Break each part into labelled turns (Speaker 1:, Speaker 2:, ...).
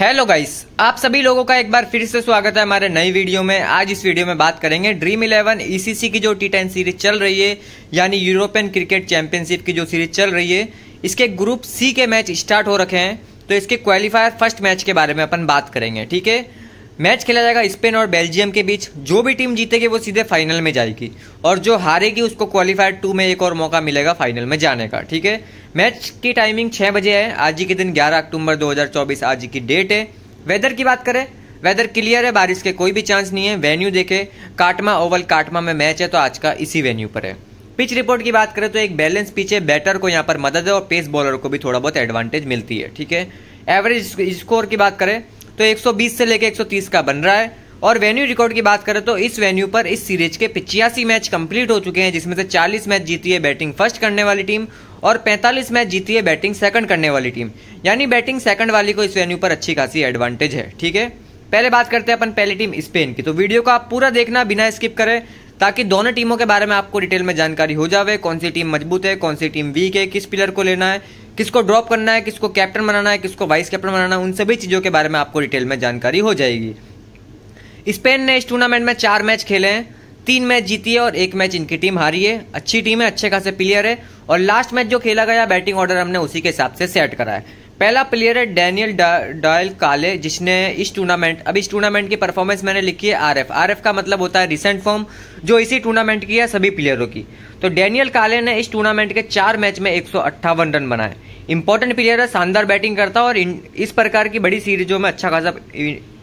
Speaker 1: Hello guys आप सभी लोगों का एक बार फिर से स्वागत है हमारे नई वीडियो में आज इस वीडियो में बात करेंगे ड्रीम इलेवन ईसीसी की जो टी टेन सीरीज चल रही है यानी यूरोपियन क्रिकेट चैंपियनशिप की जो सीरीज चल रही है इसके ग्रुप सी के मैच स्टार्ट हो रखे हैं तो इसके क्वालिफायर फर्स्ट मैच के बारे में अपन बात करेंगे ठीक है मैच खेला जाएगा स्पेन और बेल्जियम के बीच जो भी टीम जीतेगी वो सीधे फाइनल में जाएगी और जो हारेगी उसको क्वालिफायर टू में एक और मौका मिलेगा फाइनल में जाने का ठीक है मैच की टाइमिंग छः बजे है आज ही के दिन 11 अक्टूबर 2024 आज ही की डेट है वेदर की बात करें वेदर क्लियर है बारिश के कोई भी चांस नहीं है वेन्यू देखे काटमा ओवल काटमा में मैच है तो आज का इसी वेन्यू पर है पिच रिपोर्ट की बात करें तो एक बैलेंस पिच है बैटर को यहाँ पर मदद है और पेस बॉलर को भी थोड़ा बहुत एडवांटेज मिलती है ठीक है एवरेज स्कोर की बात करें तो 120 से लेकर 130 का बन रहा है और वेन्यू रिकॉर्ड की बात करें तो इस वेन्यू पर इस सीरीज के पिचियासी मैच कंप्लीट हो चुके हैं जिसमें से 40 मैच जीती है बैटिंग फर्स्ट करने वाली टीम और 45 मैच जीती है बैटिंग सेकंड करने वाली टीम यानी बैटिंग सेकंड वाली को इस वेन्यू पर अच्छी खासी एडवांटेज है ठीक है पहले बात करते हैं अपन पहली टीम स्पेन की तो वीडियो को आप पूरा देखना बिना स्किप करें ताकि दोनों टीमों के बारे में आपको डिटेल में जानकारी हो जावे कौन सी टीम मजबूत है कौन सी टीम वीक है किस प्लेयर को लेना है किसको ड्रॉप करना है किसको कैप्टन बनाना है किसको वाइस कैप्टन बनाना है उन सभी चीज़ों के बारे में आपको डिटेल में जानकारी हो जाएगी स्पेन ने इस टूर्नामेंट में चार मैच खेले हैं तीन मैच जीती है और एक मैच इनकी टीम हारी है अच्छी टीम है अच्छे खासे प्लेयर है और लास्ट मैच जो खेला गया बैटिंग ऑर्डर हमने उसी के हिसाब से सेट करा है पहला प्लेयर है डैनियल डॉयल काले जिसने इस टूर्नामेंट अब इस टूर्नामेंट की परफॉर्मेंस मैंने लिखी है आरएफ आरएफ का मतलब होता है रिसेंट फॉर्म जो इसी टूर्नामेंट की है सभी प्लेयरों की तो डैनियल काले ने इस टूर्नामेंट के चार मैच में एक रन बनाए इंपॉर्टेंट प्लेयर है शानदार बैटिंग करता है और इस प्रकार की बड़ी सीरीजों में अच्छा खासा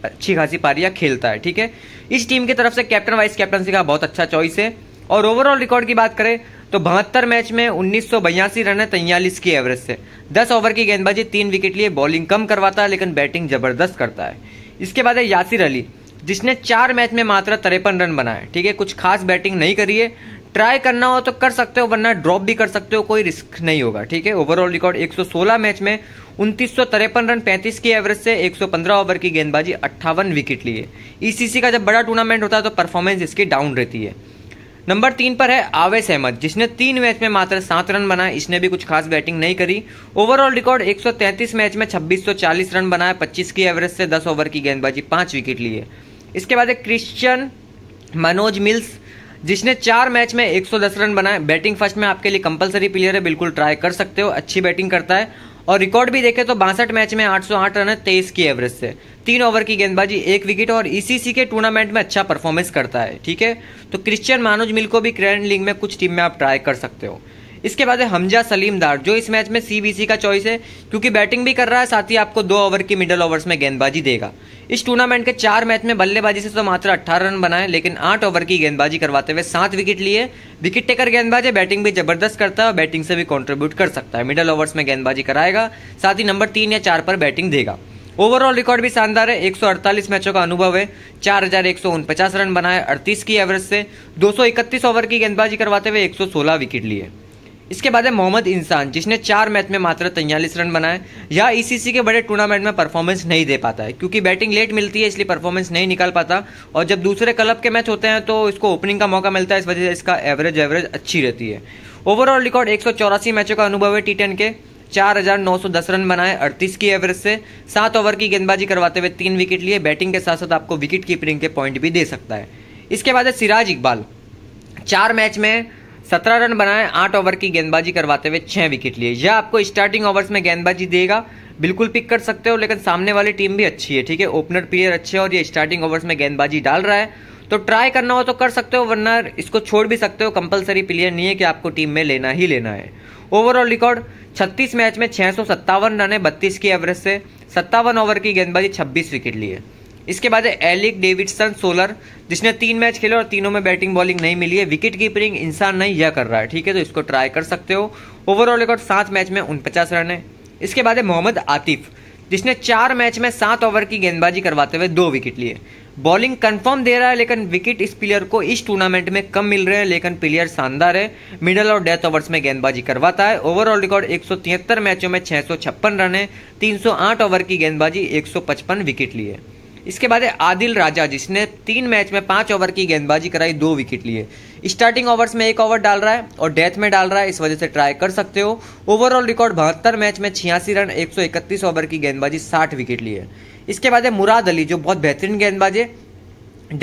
Speaker 1: अच्छी खासी पारियां खेलता है ठीक है इस टीम की तरफ से कैप्टन वाइस कैप्टनसी का बहुत अच्छा चॉइस है और ओवरऑल रिकॉर्ड की बात करें तो बहत्तर मैच में उन्नीस रन है तैयलीस की एवरेज से दस ओवर की गेंदबाजी तीन विकेट लिए बॉलिंग कम करवाता है लेकिन बैटिंग जबरदस्त करता है इसके बाद है यासिर अली जिसने चार मैच में मात्र तिरपन रन बनाए ठीक है कुछ खास बैटिंग नहीं करी है ट्राई करना हो तो कर सकते हो वरना ड्रॉप भी कर सकते हो कोई रिस्क नहीं होगा ठीक है ओवरऑल रिकॉर्ड 116 मैच में उनतीस रन 35 की एवरेज से 115 ओवर की गेंदबाजी अट्ठावन विकेट लिए ईसीसी e का जब बड़ा टूर्नामेंट होता है तो परफॉर्मेंस इसकी डाउन रहती है नंबर तीन पर है आवेश अहमद जिसने तीन मैच में मात्र सात रन बनाए इसने भी कुछ खास बैटिंग नहीं करी ओवरऑल रिकॉर्ड 133 मैच में 2640 रन बनाए 25 की एवरेज से 10 ओवर की गेंदबाजी पांच विकेट लिए इसके बाद है क्रिश्चियन मनोज मिल्स जिसने चार मैच में 110 रन बनाए बैटिंग फर्स्ट में आपके लिए कंपलसरी प्लेयर है बिल्कुल ट्राई कर सकते हो अच्छी बैटिंग करता है और रिकॉर्ड भी देखें तो बासठ मैच में 808 रन है तेईस की एवरेज से तीन ओवर की गेंदबाजी एक विकेट और ईसीसी e के टूर्नामेंट में अच्छा परफॉर्मेंस करता है ठीक है तो क्रिश्चियन मानोज मिल को भी करंट लीग में कुछ टीम में आप ट्राई कर सकते हो इसके बाद है हमजा सलीमदार जो इस मैच में सीबीसी का चॉइस है क्योंकि बैटिंग भी कर रहा है साथ ही आपको दो ओवर की मिडल ओवर्स में गेंदबाजी देगा इस टूर्नामेंट के चार मैच में बल्लेबाजी से तो मात्र अट्ठारह रन बनाए लेकिन आठ ओवर की गेंदबाजी करवाते हुए सात विकेट लिए विकेट टेकर गेंदबाज है बैटिंग भी जबरदस्त करता है और बैटिंग से भी कॉन्ट्रीब्यूट कर सकता है मिडल ओवर्स में गेंदबाजी कराएगा साथ ही नंबर तीन या चार पर बैटिंग देगा ओवरऑल रिकॉर्ड भी शानदार है 148 मैचों का अनुभव है चार रन बनाए 38 की एवरेज से 231 ओवर की गेंदबाजी करवाते हुए 116 विकेट लिए इसके बाद है मोहम्मद इंसान जिसने चार मैच में मात्र तैयलीस रन बनाए या ईसीसी e के बड़े टूर्नामेंट में परफॉर्मेंस नहीं दे पाता है क्योंकि बैटिंग लेट मिलती है इसलिए परफॉर्मेंस नहीं निकाल पाता और जब दूसरे क्लब के मैच होते हैं तो इसको ओपनिंग का मौका मिलता है इस वजह से इसका एवरेज एवरेज अच्छी रहती है ओवरऑल रिकॉर्ड एक मैचों का अनुभव है टी के दस रन बनाए अड़तीस की एवरेज से सात ओवर की गेंदबाजी करवाते हुए तीन विकेट लिए बैटिंग के साथ साथ आपको विकेट कीपरिंग के पॉइंट भी दे सकता है इसके बाद है सिराज इकबाल चार मैच में सत्रह रन बनाए आठ ओवर की गेंदबाजी करवाते हुए छह विकेट लिए यह आपको स्टार्टिंग ओवर्स में गेंदबाजी देगा बिल्कुल पिक कर सकते हो लेकिन सामने वाली टीम भी अच्छी है ठीक है ओपनर प्लेयर अच्छे और ये स्टार्टिंग ओवर्स में गेंदबाजी डाल रहा है तो ट्राई करना हो तो कर सकते हो वरना इसको छोड़ भी सकते हो कंपलसरी प्लेयर नहीं है कि आपको टीम में लेना ही लेना है ओवरऑल रिकॉर्ड 36 मैच में छह सौ सत्तावन रन है बत्तीस की एवरेज से सत्तावन ओवर की गेंदबाजी 26 विकेट लिए इसके बाद है एलिक डेविडसन सोलर जिसने तीन मैच खेले और तीनों में बैटिंग बॉलिंग नहीं मिली है विकेट कीपरिंग इंसान नहीं यह कर रहा है ठीक है तो इसको ट्राई कर सकते हो ओवरऑल रिकॉर्ड सात मैच में उनपचास रन है इसके बाद है मोहम्मद आतिफ जिसने चार मैच में सात ओवर की गेंदबाजी करवाते हुए दो विकेट लिए बॉलिंग कंफर्म दे रहा है लेकिन विकेट इस प्लेयर को इस टूर्नामेंट में कम मिल रहे हैं लेकिन प्लेयर शानदार है मिडल और डेथ ओवर्स में गेंदबाजी करवाता है ओवरऑल रिकॉर्ड एक मैचों में छह रन है तीन ओवर की गेंदबाजी एक विकेट लिए इसके बाद है आदिल राजा जिसने तीन मैच में पांच ओवर की गेंदबाजी कराई दो विकेट लिए स्टार्टिंग ओवर्स में एक ओवर डाल रहा है और डेथ में डाल रहा है इस वजह से ट्राई कर सकते हो ओवरऑल रिकॉर्ड बहत्तर मैच में छियासी रन एक ओवर की गेंदबाजी साठ विकेट लिए इसके बाद है मुराद अली जो बहुत बेहतरीन गेंदबाजी है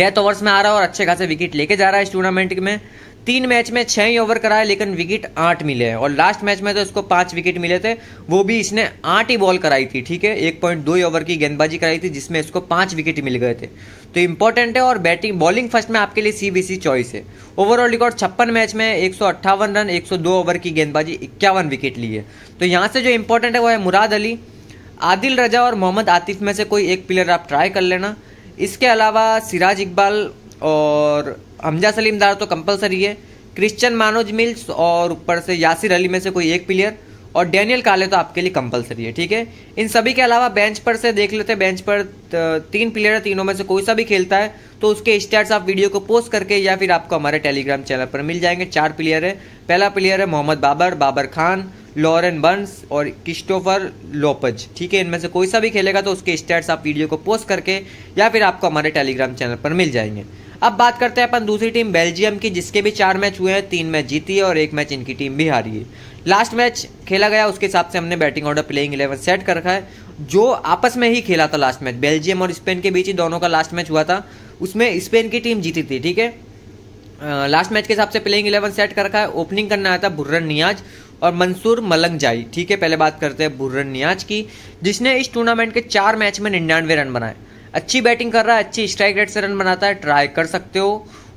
Speaker 1: डेथ ओवर्स में आ रहा है और अच्छे खासे विकेट लेके जा रहा है इस टूर्नामेंट में तीन मैच में छः ही ओवर कराए लेकिन विकेट आठ मिले हैं और लास्ट मैच में तो इसको पाँच विकेट मिले थे वो भी इसने आठ ही बॉल कराई थी ठीक है एक पॉइंट दो ही ओवर की गेंदबाजी कराई थी जिसमें इसको पाँच विकेट मिल गए थे तो इंपॉर्टेंट है और बैटिंग बॉलिंग फर्स्ट में आपके लिए सीबीसी चॉइस है ओवरऑल रिकॉर्ड छप्पन मैच में एक रन एक ओवर की गेंदबाजी इक्यावन विकेट ली है तो यहाँ से जो इंपॉर्टेंट है वो है मुराद अली आदिल रजा और मोहम्मद आतिफ में से कोई एक प्लेयर आप ट्राई कर लेना इसके अलावा सिराज इकबाल और हमजा सलीम दार तो कंपलसरी है क्रिश्चियन मानोज मिल्स और ऊपर से यासिर अली में से कोई एक प्लेयर और डैनियल काले तो आपके लिए कंपलसरी है ठीक है इन सभी के अलावा बेंच पर से देख लेते हैं बेंच पर तीन प्लेयर है तीनों में से कोई सा भी खेलता है तो उसके स्टैट्स आप वीडियो को पोस्ट करके या फिर आपको हमारे टेलीग्राम चैनल पर मिल जाएंगे चार प्लेयर है पहला प्लेयर है मोहम्मद बाबर बाबर खान लॉरेन बंस और क्रिस्टोफर लोपज ठीक है इनमें से कोई सा भी खेलेगा तो उसके स्टैट्स आप वीडियो को पोस्ट करके या फिर आपको हमारे टेलीग्राम चैनल पर मिल जाएंगे अब बात करते हैं अपन दूसरी टीम बेल्जियम की जिसके भी चार मैच हुए हैं तीन मैच जीती है और एक मैच इनकी टीम भी हारी है लास्ट मैच खेला गया उसके हिसाब से हमने batting order playing eleven set कर रखा है जो आपस में ही खेला था लास्ट मैच बेल्जियम और स्पेन के बीच ही दोनों का लास्ट मैच हुआ था उसमें स्पेन की टीम जीती थी ठीक है लास्ट मैच के हिसाब से प्लेइंग इलेवन सेट कर रखा है ओपनिंग करना आया था बुर्रन नियाज और मंसूर मलंगजाई ठीक है पहले बात करते हैं बुर्रन नियाज की जिसने इस टूर्नामेंट के चार मैच में निन्यानवे रन बनाए अच्छी बैटिंग कर रहा है अच्छी स्ट्राइक रेट से रन बनाता है ट्राई कर सकते हो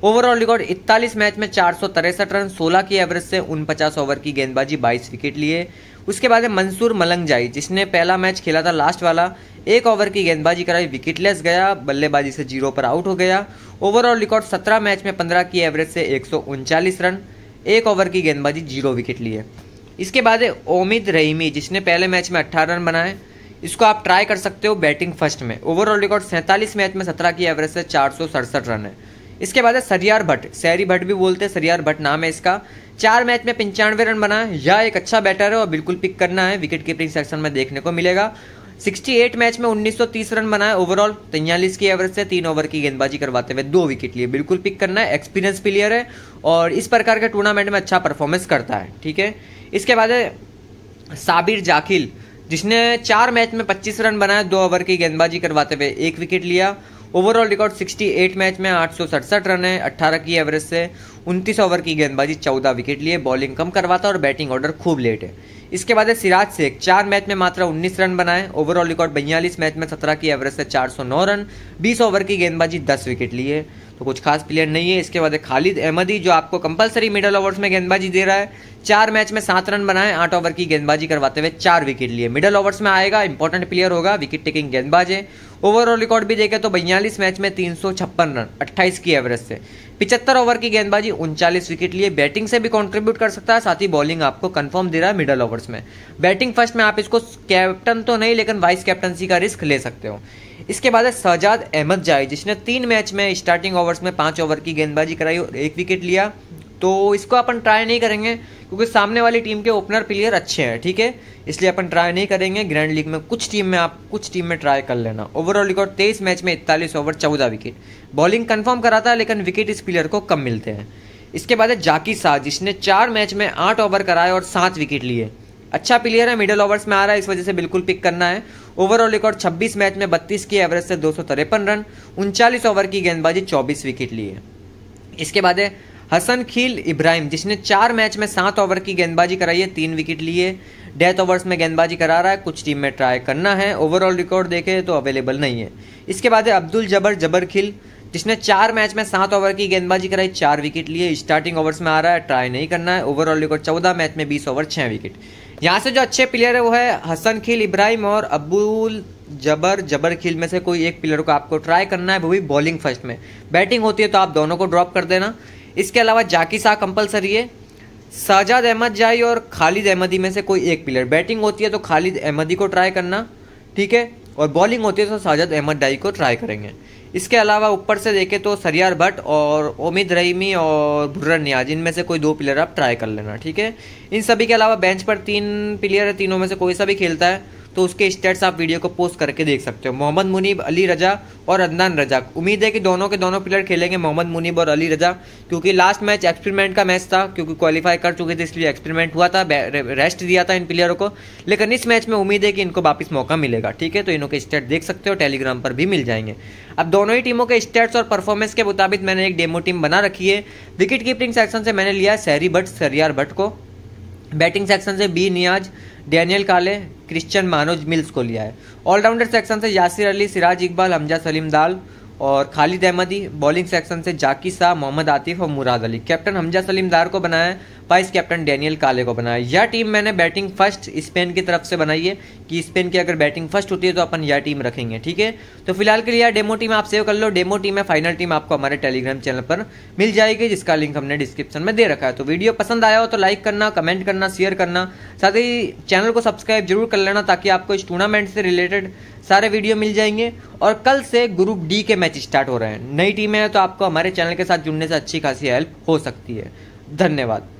Speaker 1: ओवरऑल रिकॉर्ड इकतालीस मैच में चार सौ तिरसठ रन सोलह की एवरेज से उनपचास ओवर की गेंदबाजी बाईस विकेट लिए उसके बाद है मंसूर मलंगजाई जिसने पहला मैच खेला था लास्ट वाला एक ओवर की गेंदबाजी कराई विकेटलेस गया बल्लेबाजी से जीरो पर आउट हो गया ओवरऑल रिकॉर्ड सत्रह मैच में पंद्रह की एवरेज से एक रन एक ओवर की गेंदबाजी जीरो विकेट लिए इसके बाद है ओमिद रहीमी जिसने पहले मैच में अट्ठारह रन बनाए इसको आप ट्राई कर सकते हो बैटिंग फर्स्ट में ओवरऑल रिकॉर्ड सैंतालीस मैच में सत्रह की एवरेज से चार रन है इसके बाद है सरियार भट्ट सैरी भट्ट भी बोलते हैं सरियार भट्ट नाम है इसका चार मैच में पंचानवे रन बना है यह एक अच्छा बैटर है और बिल्कुल पिक करना है विकेट कीपिंग सेक्शन में देखने को मिलेगा 68 मैच में 1930 रन बनाए ओवरऑल तैयलीस की एवरेज से तीन ओवर की गेंदबाजी करवाते हुए दो विकेट लिए बिल्कुल पिक करना है एक्सपीरियंस प्लेयर है और इस प्रकार के टूर्नामेंट में अच्छा परफॉर्मेंस करता है ठीक है इसके बाद है साबिर जाकिल जिसने चार मैच में 25 रन बनाए दो ओवर की गेंदबाजी करवाते हुए एक विकेट लिया ओवरऑल रिकॉर्ड 68 मैच में आठ रन है 18 की एवरेज से 29 ओवर की गेंदबाजी 14 विकेट लिए बॉलिंग कम करवाता और बैटिंग ऑर्डर खूब लेट है इसके बाद है सिराज शेख चार मैच में मात्र 19 रन बनाए ओवरऑल रिकॉर्ड बयालीस मैच में 17 की एवरेज से 409 रन 20 ओवर की गेंदबाजी 10 विकेट लिए तो कुछ खास प्लेयर नहीं है इसके बाद है खालिद अहमदी जो आपको कंपलसरी मिडल ओवर्स में गेंदबाजी दे रहा है चार मैच में सात रन बनाए आठ ओवर की गेंदबाजी करवाते हुए चार विकेट लिए मिडल ओवर्स में आएगा इंपॉर्टेंट प्लेयर होगा विकेट टेकिंग गेंदबाज है ओवरऑल रिकॉर्ड भी देखें तो बयालीस मैच में तीन रन अट्ठाईस की एवरेज से पिछहत्तर ओवर की गेंदबाजी उनचालीस विकेट लिए बैटिंग से भी कंट्रीब्यूट कर सकता है साथ ही बॉलिंग आपको कंफर्म दे रहा है मिडल ओवर्स में बैटिंग फर्स्ट में आप इसको कैप्टन तो नहीं लेकिन वाइस कैप्टनसी का रिस्क ले सकते हो इसके बाद है सजाद अहमद जाय जिसने तीन मैच में स्टार्टिंग ओवर्स में पांच ओवर की गेंदबाजी कराई और एक विकेट लिया तो इसको अपन ट्राई नहीं करेंगे क्योंकि सामने वाली टीम के ओपनर प्लेयर अच्छे हैं ठीक है थीके? इसलिए अपन ट्राई नहीं करेंगे ग्रैंड लीग में कुछ टीम में आप कुछ टीम में ट्राई कर लेना ओवरऑल रिकॉर्ड तेईस मैच में इकतालीस ओवर चौदह विकेट बॉलिंग कन्फर्म कराता है लेकिन विकेट इस प्लेयर को कम मिलते हैं इसके बाद है जाकी शाह जिसने चार मैच में आठ ओवर कराए और सात विकेट लिए अच्छा प्लेयर है मिडिल ओवर्स में आ रहा है इस वजह से बिल्कुल पिक करना है ओवरऑल रिकॉर्ड 26 मैच में 32 की एवरेज से दो रन उनचालीस ओवर की गेंदबाजी 24 विकेट लिए इसके बाद है हसन खील इब्राहिम जिसने चार मैच में सात ओवर की गेंदबाजी कराई है तीन विकेट लिए डेथ ओवर्स में गेंदबाजी करा रहा है कुछ टीम में ट्राई करना है ओवरऑल रिकॉर्ड देखे तो अवेलेबल नहीं है इसके बाद है अब्दुल जबर जबर खिल जिसने चार मैच में सात ओवर की गेंदबाजी कराई चार विकेट लिए स्टार्टिंग ओवर्स में आ रहा है ट्राई नहीं करना है ओवरऑल रिकॉर्ड चौदह मैच में बीस ओवर छः विकेट यहाँ से जो अच्छे प्लेयर है वो है हसन खिल इब्राहिम और अब्दुल जबर जबर खिल में से कोई एक प्लेयर को आपको ट्राई करना है वो भी बॉलिंग फर्स्ट में बैटिंग होती है तो आप दोनों को ड्रॉप कर देना इसके अलावा जाकी शाह कंपलसरी है साजाद अहमद जाई और खालिद अहमदी में से कोई एक प्लेयर बैटिंग होती है तो खालिद अहमदी को ट्राई करना ठीक है और बॉलिंग होती है तो साजाद अहमद डाई को ट्राई करेंगे इसके अलावा ऊपर से देखें तो सरियार भट्ट और उमिद रहीमी और भुर्रन नियाज इनमें से कोई दो प्लेयर आप ट्राई कर लेना ठीक है इन सभी के अलावा बेंच पर तीन प्लेयर है तीनों में से कोई सा भी खेलता है तो उसके स्टेट्स आप वीडियो को पोस्ट करके देख सकते हो मोहम्मद मुनीब अली रजा और अदनान रजा उम्मीद है कि दोनों के दोनों प्लेयर खेलेंगे मोहम्मद मुनीब और अली रजा क्योंकि लास्ट मैच एक्सपेरिमेंट का मैच था क्योंकि क्वालिफाई कर चुके थे इसलिए एक्सपेरिमेंट हुआ था रेस्ट दिया था इन प्लेयरों को लेकिन इस मैच में उम्मीद है कि इनको वापस मौका मिलेगा ठीक है तो इनके स्टेट देख सकते हो टेलीग्राम पर भी मिल जाएंगे अब दोनों ही टीमों के स्टेट्स और परफॉर्मेंस के मुताबिक मैंने एक डेमो टीम बना रखी है विकेट कीपिंग सेक्शन से मैंने लिया सैरी भट्ट सरियार भट्ट को बैटिंग सेक्शन से बी नियाज डैनियल काले क्रिश्चियन मानोज मिल्स को लिया है ऑलराउंडर सेक्शन से यासिर अली सिराज इकबाल हमजा सलीम दाल और खालिद अहमदी बॉलिंग सेक्शन से जाकि शाह मोहम्मद आतिफ और मुराद अली कैप्टन हमजा सलीम दार को बनाया वाइस कैप्टन डेनियल काले को बनाया यह टीम मैंने बैटिंग फर्स्ट स्पेन की तरफ से बनाई है कि स्पेन की अगर बैटिंग फर्स्ट होती है तो अपन यह टीम रखेंगे ठीक है तो फिलहाल के लिए यह डेमो टीम आप सेव कर लो डेमो टीम है फाइनल टीम आपको हमारे टेलीग्राम चैनल पर मिल जाएगी जिसका लिंक हमने डिस्क्रिप्शन में दे रखा है तो वीडियो पसंद आया हो तो लाइक करना कमेंट करना शेयर करना साथ ही चैनल को सब्सक्राइब जरूर कर लेना ताकि आपको इस टूर्नामेंट से रिलेटेड सारे वीडियो मिल जाएंगे और कल से ग्रुप डी के मैच स्टार्ट हो रहे हैं नई टीमें हैं तो आपको हमारे चैनल के साथ जुड़ने से अच्छी खासी हेल्प हो सकती है धन्यवाद